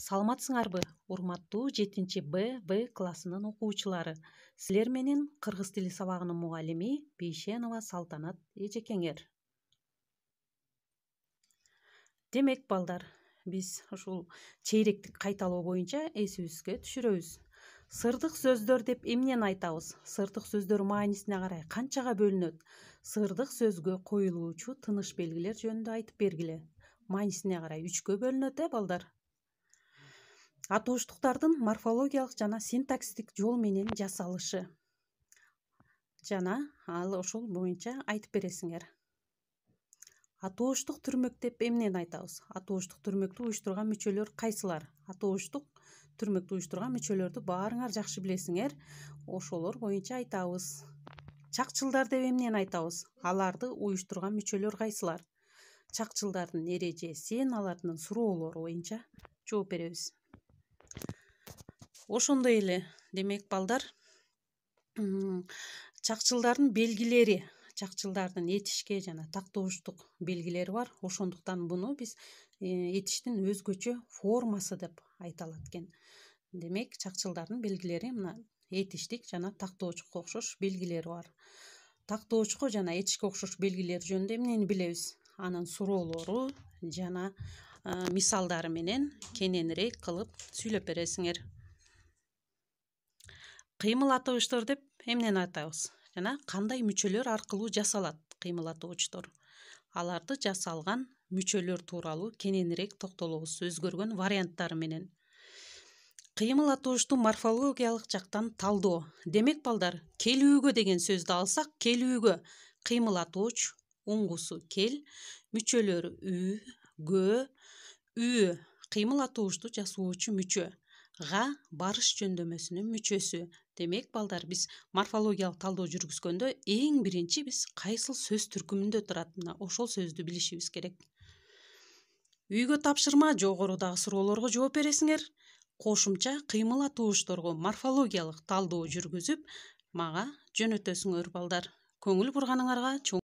саламатсыңарбы урматтуу жетинчи б в классынын окуучулары силер менен кыргыз тили сабагынын мугалими бейшенова салтанат эжекеңер демек балдар биз ушул чейректик кайталоо боюнча эсибизге түшүрөбүз сырдык сөздөр деп эмнени айтабыз сырдык сөздөр маанисине карай канчага бөлүнөт сырдык сөзгө коюлуучу тыныш белгилер жөнүндө айтып бергиле маанисине карай үчкө бөлүнөт э балдар атоуштуктардын морфологиялык жана синтаксистик жол менен жасалышы жана ал ошол боюнча айтып бересиңер атооштук түрмөк деп эмнени айтабыз атооштук түрмөктү уюштурган мүчөлөр кайсылар атооштук түрмөктү уюштурган мүчөлөрдү баарыңар жакшы билесиңер ошолор боюнча айтабыз чакчылдар деп эмнени айтабыз аларды уюштурган мүчөлөр кайсылар чакчылдардын эрежеси алардын суроолору боюнча жооп беребиз ошондой эле демек балдар чакчылдардын белгилери чакчылдардын этишке жана тактоочтук белгилери бар ошондуктан буну биз э, этиштин өзгөчө формасы деп айта алат экен демек чакчылдардын белгилери мына этиштик жана тактоочукка окшош белгилери бар тактоочко жана этишке окшош белгилери жөнүндө эмнени билебиз анын суроолору жана мисалдары менен кененирээк кылып сүйлөп бересиңер кыймыл атыычтар деп эмнени атайбыз жана кандай мүчөлөр аркылуу жасалат кыймыл атуучтор аларды жасалган мүчөлөр тууралуу кененирээк токтолобуз өзгөргөн варианттары менен кыймыл атуучту морфологиялык жактан талдоо демек балдар келүүгө деген сөздү алсак келүүгө кыймыл кыймылатууч уңгусу кел мүчөлөрү ү көө үү кыймыл атуушту жасоочу мүчө га барыш жөндөмөсүнүн мүчөсү демек балдар биз морфологиялык талдоо жүргүзгөндө эң биринчи биз кайсыл сөз түркүмүндө турат мына ошол сөздү билишибиз керек үйгө тапшырма жогорудагы суроолорго жооп бересиңер кошумча кыймыл атуушчторго морфологиялык талдоо жүргүзүп мага жөнөтөсүңөр балдар көңүл бурганыңарга чоң